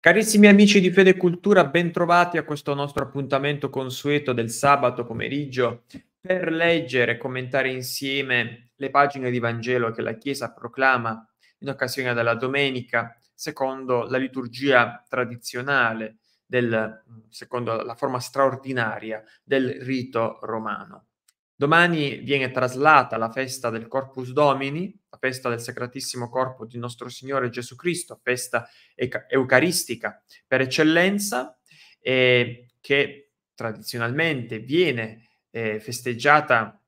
Carissimi amici di Fede Cultura, bentrovati a questo nostro appuntamento consueto del sabato pomeriggio per leggere e commentare insieme le pagine di Vangelo che la Chiesa proclama in occasione della domenica, secondo la liturgia tradizionale, del, secondo la forma straordinaria del rito romano. Domani viene traslata la festa del Corpus Domini, la festa del Sacratissimo Corpo di nostro Signore Gesù Cristo, festa eucaristica per eccellenza, eh, che tradizionalmente viene eh, festeggiata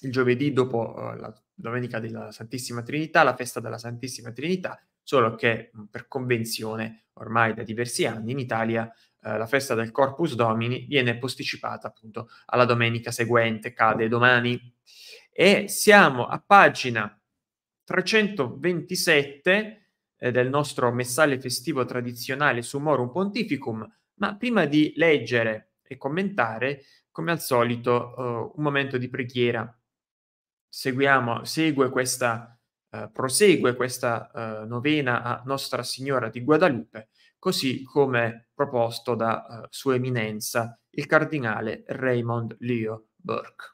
il giovedì dopo eh, la domenica della Santissima Trinità, la festa della Santissima Trinità, solo che per convenzione ormai da diversi anni in Italia eh, la festa del Corpus Domini viene posticipata appunto alla domenica seguente, cade domani. E siamo a pagina 327 eh, del nostro messale festivo tradizionale Summorum Pontificum, ma prima di leggere e commentare, come al solito, eh, un momento di preghiera. Seguiamo, segue questa eh, prosegue questa eh, novena a Nostra Signora di Guadalupe, così come proposto da eh, Sua Eminenza il cardinale Raymond Leo Burke.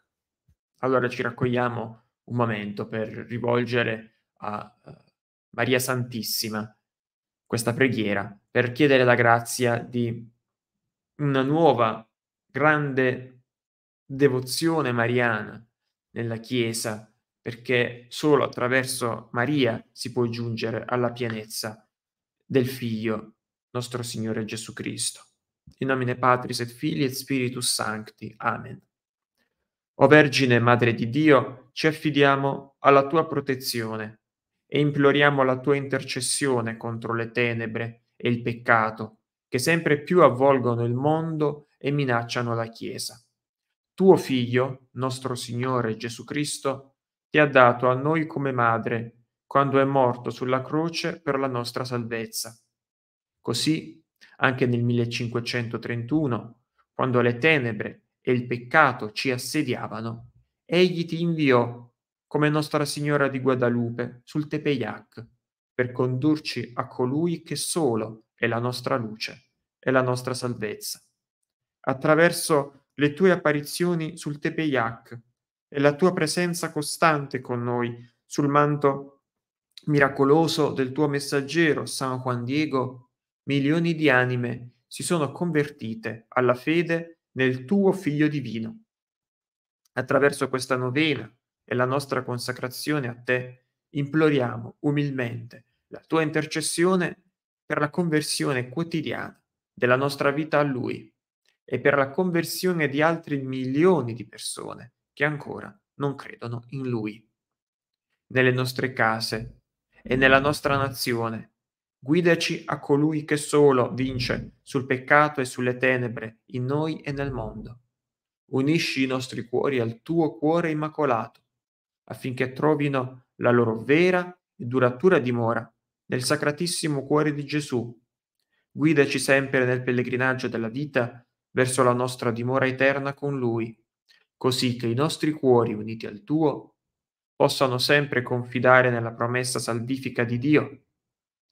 Allora ci raccogliamo un momento per rivolgere a eh, Maria Santissima questa preghiera, per chiedere la grazia di una nuova grande devozione mariana nella Chiesa perché solo attraverso Maria si può giungere alla pienezza del Figlio, nostro Signore Gesù Cristo. In nomine Patris et Filii et Spiritus Sancti. Amen. O Vergine Madre di Dio, ci affidiamo alla tua protezione e imploriamo la tua intercessione contro le tenebre e il peccato che sempre più avvolgono il mondo e minacciano la Chiesa. Tuo Figlio, nostro Signore Gesù Cristo, che ha dato a noi come madre quando è morto sulla croce per la nostra salvezza. Così, anche nel 1531, quando le tenebre e il peccato ci assediavano, egli ti inviò come Nostra Signora di Guadalupe sul Tepeyac per condurci a colui che solo è la nostra luce e la nostra salvezza. Attraverso le tue apparizioni sul Tepeyac e la tua presenza costante con noi sul manto miracoloso del tuo messaggero San Juan Diego, milioni di anime si sono convertite alla fede nel tuo Figlio Divino. Attraverso questa novena e la nostra consacrazione a te, imploriamo umilmente la tua intercessione per la conversione quotidiana della nostra vita a Lui e per la conversione di altri milioni di persone che ancora non credono in Lui. Nelle nostre case e nella nostra nazione, guidaci a colui che solo vince sul peccato e sulle tenebre, in noi e nel mondo. Unisci i nostri cuori al tuo cuore immacolato, affinché trovino la loro vera e duratura dimora nel sacratissimo cuore di Gesù. Guidaci sempre nel pellegrinaggio della vita verso la nostra dimora eterna con Lui così che i nostri cuori, uniti al tuo, possano sempre confidare nella promessa salvifica di Dio,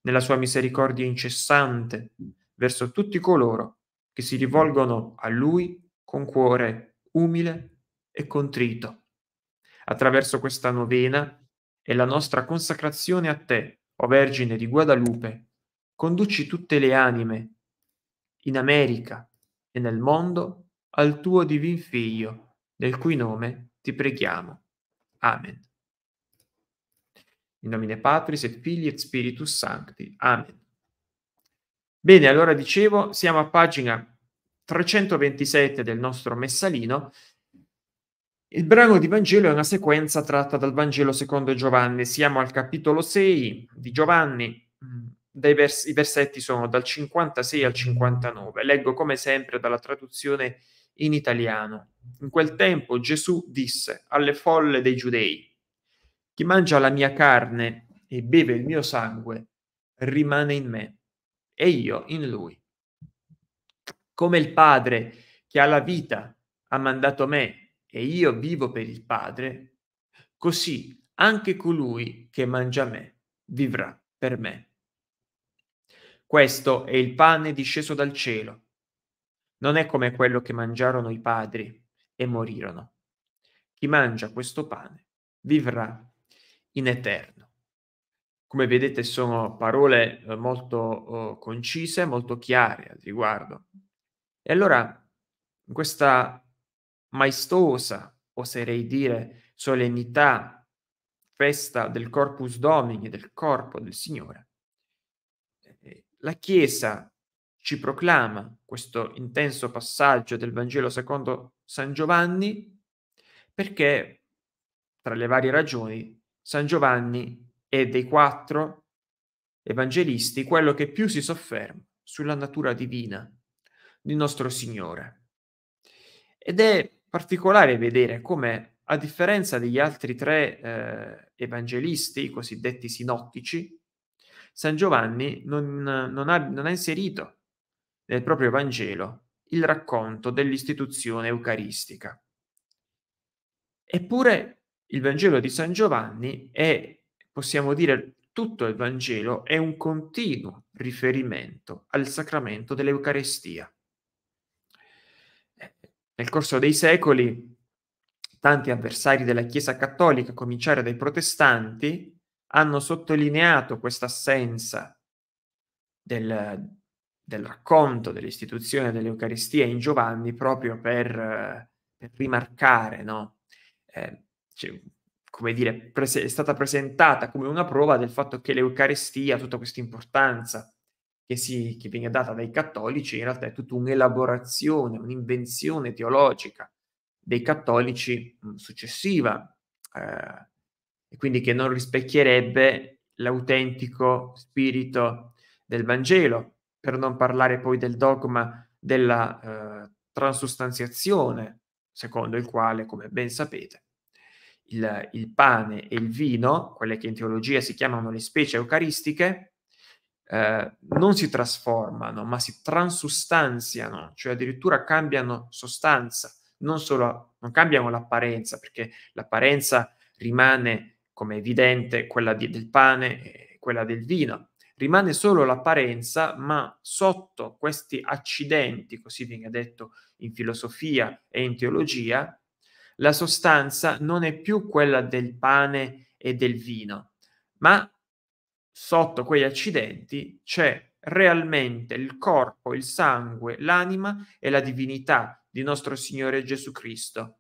nella sua misericordia incessante verso tutti coloro che si rivolgono a Lui con cuore umile e contrito. Attraverso questa novena e la nostra consacrazione a te, o Vergine di Guadalupe, conduci tutte le anime in America e nel mondo al tuo divin Figlio nel cui nome ti preghiamo. Amen. In nomine Patris et Fili et Spiritus Sancti. Amen. Bene, allora dicevo, siamo a pagina 327 del nostro messalino. Il brano di Vangelo è una sequenza tratta dal Vangelo secondo Giovanni. Siamo al capitolo 6 di Giovanni, mm, vers- i versetti sono dal 56 al 59. Leggo come sempre dalla traduzione in italiano. In quel tempo Gesù disse alle folle dei giudei, chi mangia la mia carne e beve il mio sangue rimane in me e io in lui. Come il Padre che ha la vita ha mandato me e io vivo per il Padre, così anche colui che mangia me vivrà per me. Questo è il pane disceso dal cielo non è come quello che mangiarono i padri e morirono. Chi mangia questo pane vivrà in eterno. Come vedete sono parole eh, molto oh, concise, molto chiare al riguardo. E allora in questa maestosa, oserei dire, solennità, festa del Corpus Domini, del corpo del Signore, eh, eh, la Chiesa ci proclama questo intenso passaggio del Vangelo secondo San Giovanni perché, tra le varie ragioni, San Giovanni è dei quattro evangelisti quello che più si sofferma sulla natura divina di nostro Signore. Ed è particolare vedere come, a differenza degli altri tre eh, evangelisti, i cosiddetti sinottici, San Giovanni non, non, ha, non ha inserito nel proprio Vangelo il racconto dell'istituzione eucaristica. Eppure il Vangelo di San Giovanni è, possiamo dire, tutto il Vangelo è un continuo riferimento al sacramento dell'Eucarestia. Eh, nel corso dei secoli, tanti avversari della Chiesa cattolica, a cominciare dai protestanti, hanno sottolineato questa assenza del, del racconto dell'istituzione dell'Eucaristia in Giovanni proprio per, per rimarcare, no? eh, cioè, come dire, prese- è stata presentata come una prova del fatto che l'Eucaristia tutta questa importanza che, che viene data dai cattolici, in realtà è tutta un'elaborazione, un'invenzione teologica dei cattolici mm, successiva, eh, e quindi che non rispecchierebbe l'autentico spirito del Vangelo per non parlare poi del dogma della eh, transustanziazione, secondo il quale, come ben sapete, il, il, pane e il vino, quelle che in teologia si chiamano le specie eucaristiche, eh, non si trasformano, ma si transustanziano, cioè addirittura cambiano sostanza, non solo non cambiano l'apparenza, perché l'apparenza rimane, come evidente, quella di, del pane e quella del vino, rimane solo l'apparenza, ma sotto questi accidenti, così viene detto in filosofia e in teologia, la sostanza non è più quella del pane e del vino, ma sotto quegli accidenti c'è realmente il corpo, il sangue, l'anima e la divinità di nostro Signore Gesù Cristo.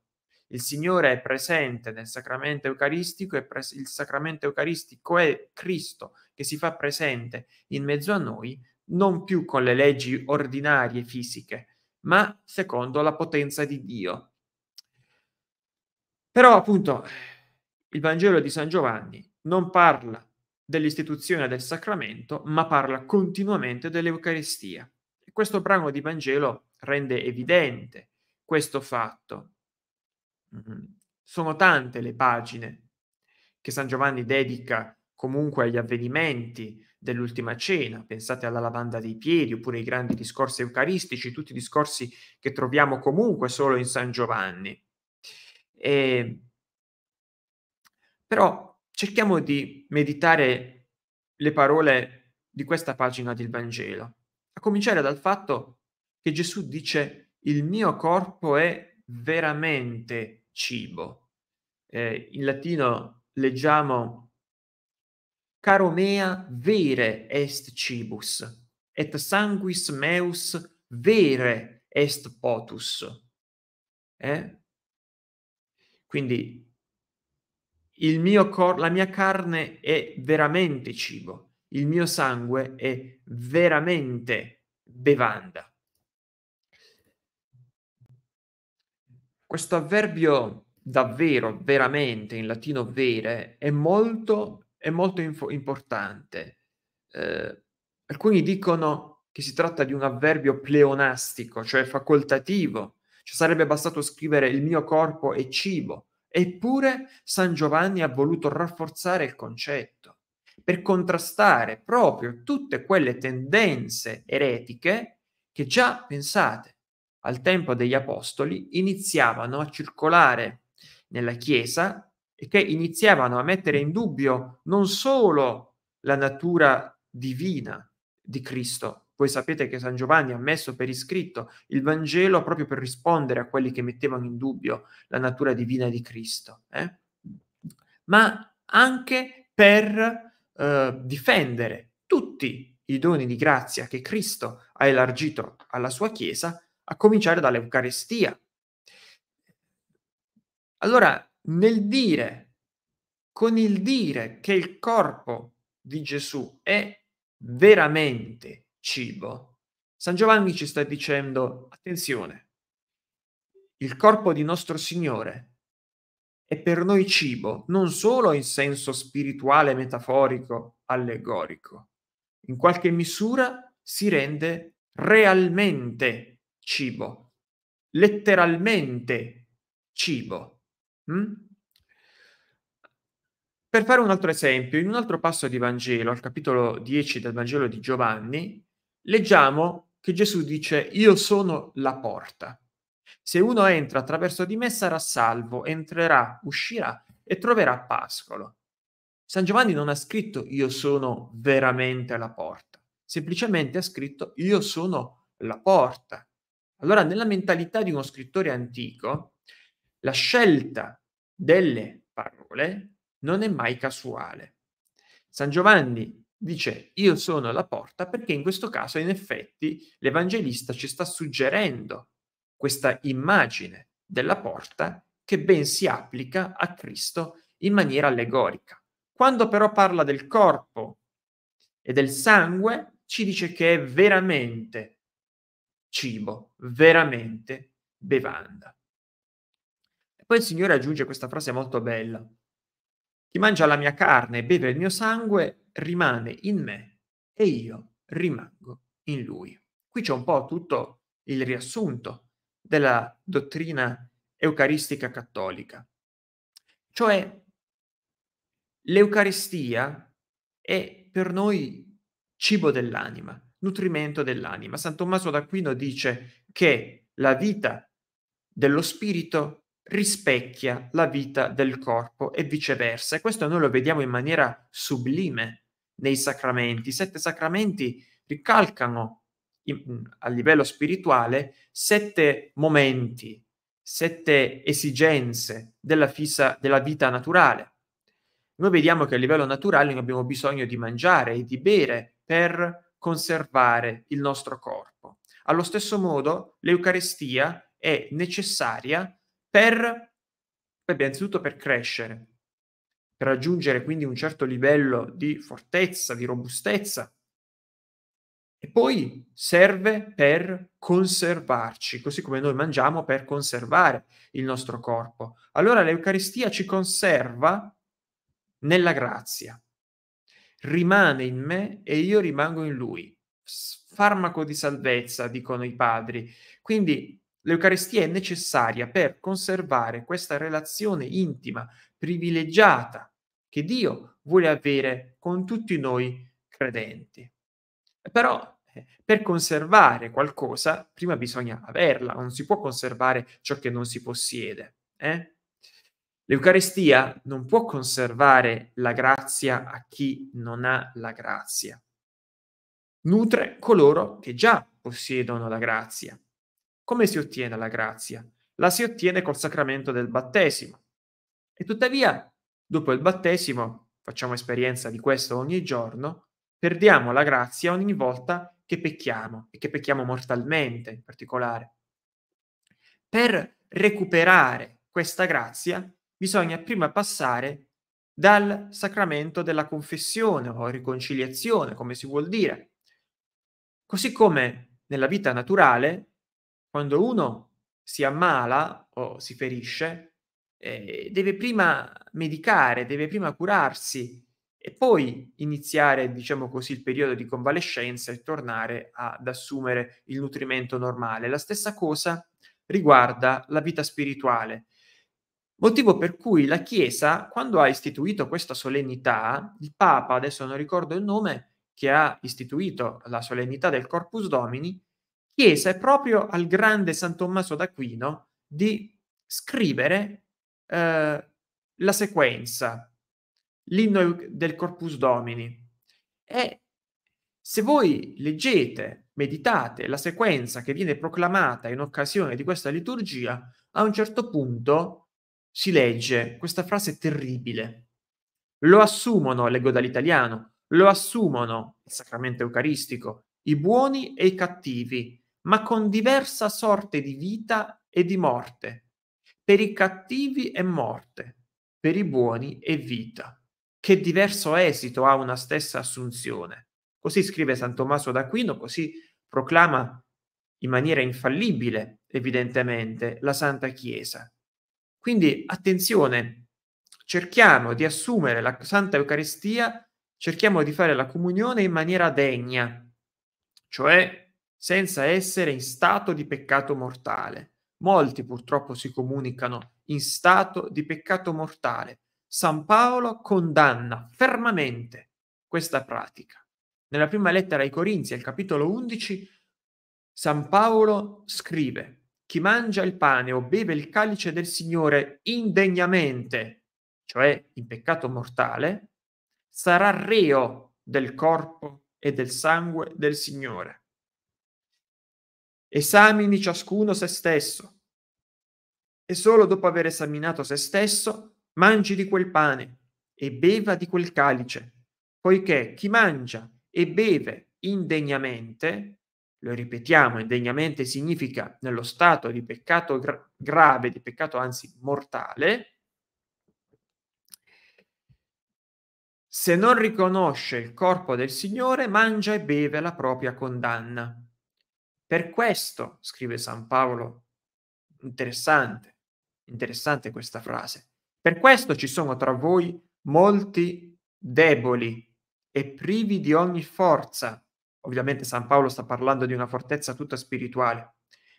Il Signore è presente nel sacramento eucaristico e pres- il sacramento eucaristico è Cristo che si fa presente in mezzo a noi non più con le leggi ordinarie fisiche, ma secondo la potenza di Dio. Però appunto il Vangelo di San Giovanni non parla dell'istituzione del sacramento, ma parla continuamente dell'Eucaristia. E questo brano di Vangelo rende evidente questo fatto. Mm-hmm. Sono tante le pagine che San Giovanni dedica comunque agli avvenimenti dell'ultima cena, pensate alla lavanda dei piedi oppure ai grandi discorsi eucaristici, tutti i discorsi che troviamo comunque solo in San Giovanni. E... Però cerchiamo di meditare le parole di questa pagina del Vangelo, a cominciare dal fatto che Gesù dice il mio corpo è veramente cibo. Eh, in latino leggiamo caro mea vere est cibus, et sanguis meus vere est potus. Eh? Quindi il mio cor- la mia carne è veramente cibo, il mio sangue è veramente bevanda. Questo avverbio davvero, veramente, in latino vere, è molto è molto info- importante. Eh, alcuni dicono che si tratta di un avverbio pleonastico, cioè facoltativo, ci cioè sarebbe bastato scrivere il mio corpo è cibo, eppure San Giovanni ha voluto rafforzare il concetto per contrastare proprio tutte quelle tendenze eretiche che già, pensate, al tempo degli Apostoli iniziavano a circolare nella Chiesa e che iniziavano a mettere in dubbio non solo la natura divina di Cristo. Voi sapete che San Giovanni ha messo per iscritto il Vangelo proprio per rispondere a quelli che mettevano in dubbio la natura divina di Cristo, eh? ma anche per eh, difendere tutti i doni di grazia che Cristo ha elargito alla sua Chiesa, a cominciare dall'Eucarestia. Allora, nel dire, con il dire che il corpo di Gesù è veramente cibo, San Giovanni ci sta dicendo, attenzione, il corpo di nostro Signore è per noi cibo, non solo in senso spirituale, metaforico, allegorico, in qualche misura si rende realmente cibo, letteralmente cibo. Mm? Per fare un altro esempio, in un altro passo di Vangelo, al capitolo 10 del Vangelo di Giovanni, leggiamo che Gesù dice io sono la porta. Se uno entra attraverso di me sarà salvo, entrerà, uscirà e troverà pascolo. San Giovanni non ha scritto io sono veramente la porta, semplicemente ha scritto io sono la porta. Allora, nella mentalità di uno scrittore antico, la scelta delle parole non è mai casuale. San Giovanni dice io sono la porta perché in questo caso in effetti l'evangelista ci sta suggerendo questa immagine della porta che ben si applica a Cristo in maniera allegorica. Quando però parla del corpo e del sangue, ci dice che è veramente cibo, veramente bevanda. Poi il Signore aggiunge questa frase molto bella. Chi mangia la mia carne e beve il mio sangue rimane in me e io rimango in lui. Qui c'è un po' tutto il riassunto della dottrina eucaristica cattolica. Cioè, l'Eucaristia è per noi cibo dell'anima, nutrimento dell'anima. San Tommaso d'Aquino dice che la vita dello spirito rispecchia la vita del corpo e viceversa. E questo noi lo vediamo in maniera sublime nei sacramenti. I sette sacramenti ricalcano mm, a livello spirituale sette momenti, sette esigenze della, fissa, della vita naturale. Noi vediamo che a livello naturale noi abbiamo bisogno di mangiare e di bere per conservare il nostro corpo. Allo stesso modo, l'Eucarestia è necessaria per, beh, innanzitutto per crescere, per raggiungere quindi un certo livello di fortezza, di robustezza, e poi serve per conservarci, così come noi mangiamo per conservare il nostro corpo. Allora l'Eucaristia ci conserva nella grazia. Rimane in me e io rimango in lui. Farmaco di salvezza, dicono i padri. Quindi L'Eucaristia è necessaria per conservare questa relazione intima, privilegiata, che Dio vuole avere con tutti noi credenti. Però eh, per conservare qualcosa, prima bisogna averla, non si può conservare ciò che non si possiede. Eh? L'Eucaristia non può conservare la grazia a chi non ha la grazia. Nutre coloro che già possiedono la grazia. Come si ottiene la grazia? La si ottiene col sacramento del battesimo. E tuttavia, dopo il battesimo, facciamo esperienza di questo ogni giorno, perdiamo la grazia ogni volta che pecchiamo e che pecchiamo mortalmente in particolare. Per recuperare questa grazia bisogna prima passare dal sacramento della confessione o riconciliazione, come si vuol dire. Così come nella vita naturale quando uno si ammala o si ferisce, eh, deve prima medicare, deve prima curarsi e poi iniziare, diciamo così, il periodo di convalescenza e tornare ad assumere il nutrimento normale. La stessa cosa riguarda la vita spirituale. Motivo per cui la Chiesa, quando ha istituito questa solennità, il Papa, adesso non ricordo il nome, che ha istituito la solennità del Corpus Domini, chiese proprio al grande San Tommaso d'Aquino di scrivere eh, la sequenza, l'inno del Corpus Domini. E se voi leggete, meditate la sequenza che viene proclamata in occasione di questa liturgia, a un certo punto si legge questa frase terribile. Lo assumono, leggo dall'italiano, lo assumono il sacramento eucaristico, i buoni e i cattivi, ma con diversa sorte di vita e di morte. Per i cattivi è morte, per i buoni è vita. Che diverso esito ha una stessa assunzione. Così scrive San Tommaso d'Aquino, così proclama in maniera infallibile, evidentemente, la Santa Chiesa. Quindi attenzione, cerchiamo di assumere la Santa Eucaristia, cerchiamo di fare la comunione in maniera degna, cioè senza essere in stato di peccato mortale. Molti purtroppo si comunicano in stato di peccato mortale. San Paolo condanna fermamente questa pratica. Nella prima lettera ai Corinzi, al capitolo 11, San Paolo scrive, chi mangia il pane o beve il calice del Signore indegnamente, cioè in peccato mortale, sarà reo del corpo e del sangue del Signore. Esamini ciascuno se stesso e solo dopo aver esaminato se stesso mangi di quel pane e beva di quel calice, poiché chi mangia e beve indegnamente, lo ripetiamo, indegnamente significa nello stato di peccato gra- grave, di peccato anzi mortale, se non riconosce il corpo del Signore, mangia e beve la propria condanna. Per questo, scrive San Paolo, interessante, interessante questa frase, per questo ci sono tra voi molti deboli e privi di ogni forza. Ovviamente San Paolo sta parlando di una fortezza tutta spirituale.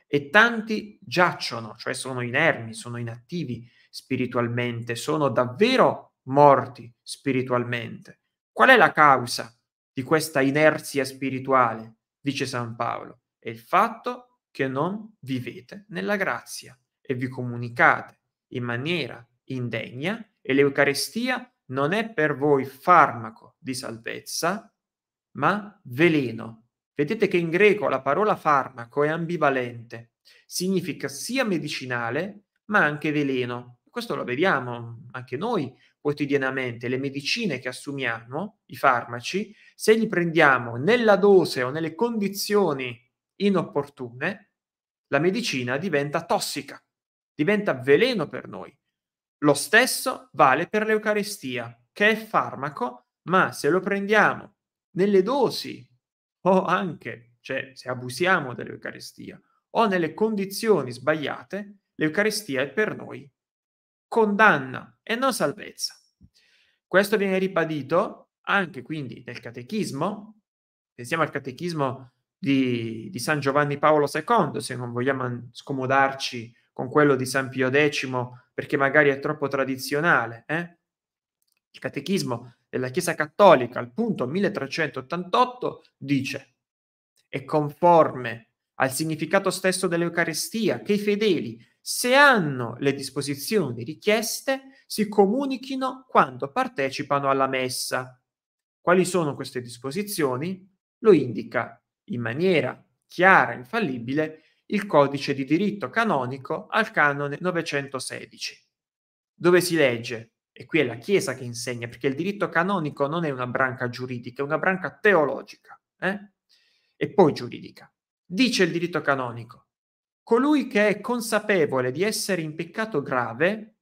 E tanti giacciono, cioè sono inermi, sono inattivi spiritualmente, sono davvero morti spiritualmente. Qual è la causa di questa inerzia spirituale? Dice San Paolo è il fatto che non vivete nella grazia e vi comunicate in maniera indegna e l'Eucarestia non è per voi farmaco di salvezza, ma veleno. Vedete che in greco la parola farmaco è ambivalente, significa sia medicinale ma anche veleno. Questo lo vediamo anche noi quotidianamente, le medicine che assumiamo, i farmaci, se li prendiamo nella dose o nelle condizioni inopportune, la medicina diventa tossica, diventa veleno per noi. Lo stesso vale per l'Eucaristia, che è farmaco, ma se lo prendiamo nelle dosi o anche, cioè se abusiamo dell'Eucaristia o nelle condizioni sbagliate, l'Eucaristia è per noi condanna e non salvezza. Questo viene ribadito anche quindi nel catechismo. Pensiamo al catechismo di, di, San Giovanni Paolo II, se non vogliamo scomodarci con quello di San Pio X, perché magari è troppo tradizionale. Eh? Il catechismo della Chiesa Cattolica, al punto 1388, dice è conforme al significato stesso dell'Eucarestia che i fedeli, se hanno le disposizioni richieste, si comunichino quando partecipano alla messa. Quali sono queste disposizioni? Lo indica in maniera chiara, infallibile, il codice di diritto canonico al canone 916, dove si legge, e qui è la Chiesa che insegna, perché il diritto canonico non è una branca giuridica, è una branca teologica, eh? e poi giuridica. Dice il diritto canonico, colui che è consapevole di essere in peccato grave,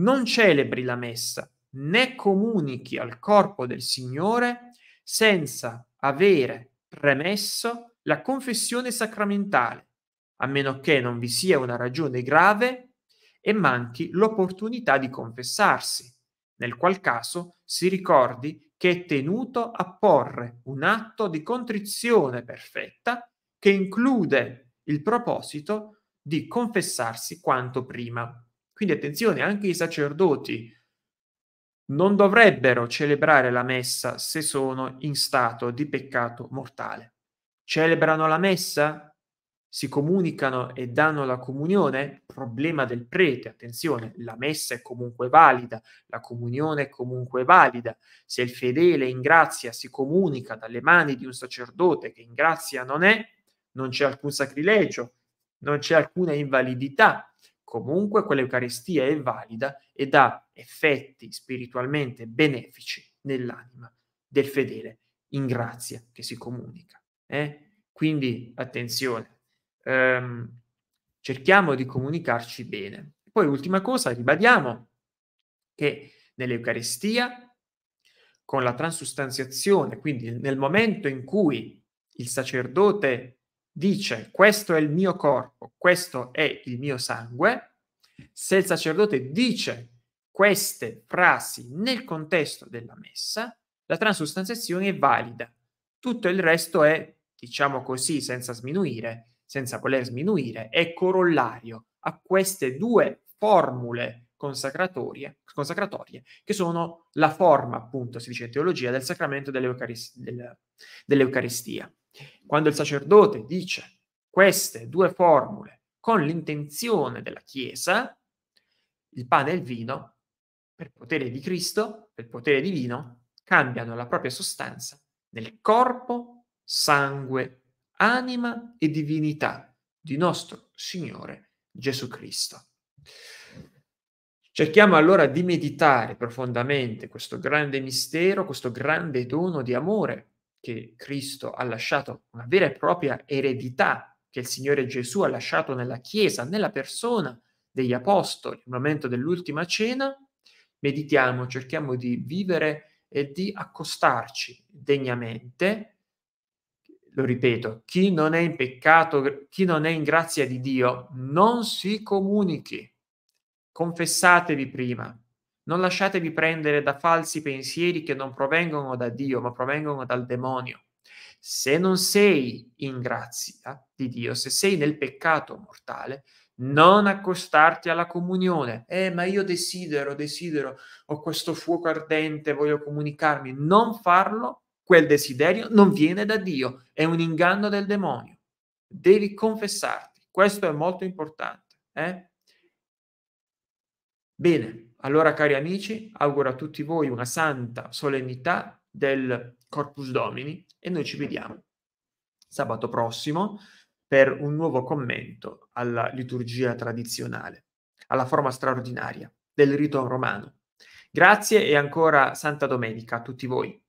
non celebri la messa, né comunichi al corpo del Signore senza avere premesso la confessione sacramentale, a meno che non vi sia una ragione grave e manchi l'opportunità di confessarsi, nel qual caso si ricordi che è tenuto a porre un atto di contrizione perfetta che include il proposito di confessarsi quanto prima. Quindi attenzione, anche i sacerdoti non dovrebbero celebrare la messa se sono in stato di peccato mortale. Celebrano la messa? Si comunicano e danno la comunione? Problema del prete, attenzione, la messa è comunque valida, la comunione è comunque valida. Se il fedele in grazia si comunica dalle mani di un sacerdote che in grazia non è, non c'è alcun sacrilegio, non c'è alcuna invalidità comunque quell'Eucaristia è valida ed ha effetti spiritualmente benefici nell'anima del fedele in grazia che si comunica. Eh? Quindi attenzione, ehm, cerchiamo di comunicarci bene. Poi ultima cosa, ribadiamo che nell'Eucaristia, con la transustanziazione, quindi nel momento in cui il sacerdote dice questo è il mio corpo, questo è il mio sangue, se il sacerdote dice queste frasi nel contesto della messa, la transustanziazione è valida. Tutto il resto è, diciamo così, senza sminuire, senza voler sminuire, è corollario a queste due formule consacratorie, consacratorie che sono la forma, appunto, si dice in teologia, del sacramento dell'eucaris- del, dell'Eucaristia quando il sacerdote dice queste due formule con l'intenzione della Chiesa, il pane e il vino, per potere di Cristo, per potere divino, cambiano la propria sostanza nel corpo, sangue, anima e divinità di nostro Signore Gesù Cristo. Cerchiamo allora di meditare profondamente questo grande mistero, questo grande dono di amore che Cristo ha lasciato, una vera e propria eredità che il Signore Gesù ha lasciato nella Chiesa, nella persona degli Apostoli, nel momento dell'ultima cena, meditiamo, cerchiamo di vivere e di accostarci degnamente. Lo ripeto, chi non è in peccato, chi non è in grazia di Dio, non si comunichi. Confessatevi prima, non lasciatevi prendere da falsi pensieri che non provengono da Dio, ma provengono dal demonio. Se non sei in grazia di Dio, se sei nel peccato mortale, non accostarti alla comunione. Eh, ma io desidero, desidero, ho questo fuoco ardente, voglio comunicarmi. Non farlo, quel desiderio non viene da Dio, è un inganno del demonio. Devi confessarti, questo è molto importante. Eh? Bene. Allora, cari amici, auguro a tutti voi una santa solennità del Corpus Domini e noi ci vediamo sabato prossimo per un nuovo commento alla liturgia tradizionale, alla forma straordinaria del rito romano. Grazie e ancora Santa Domenica a tutti voi.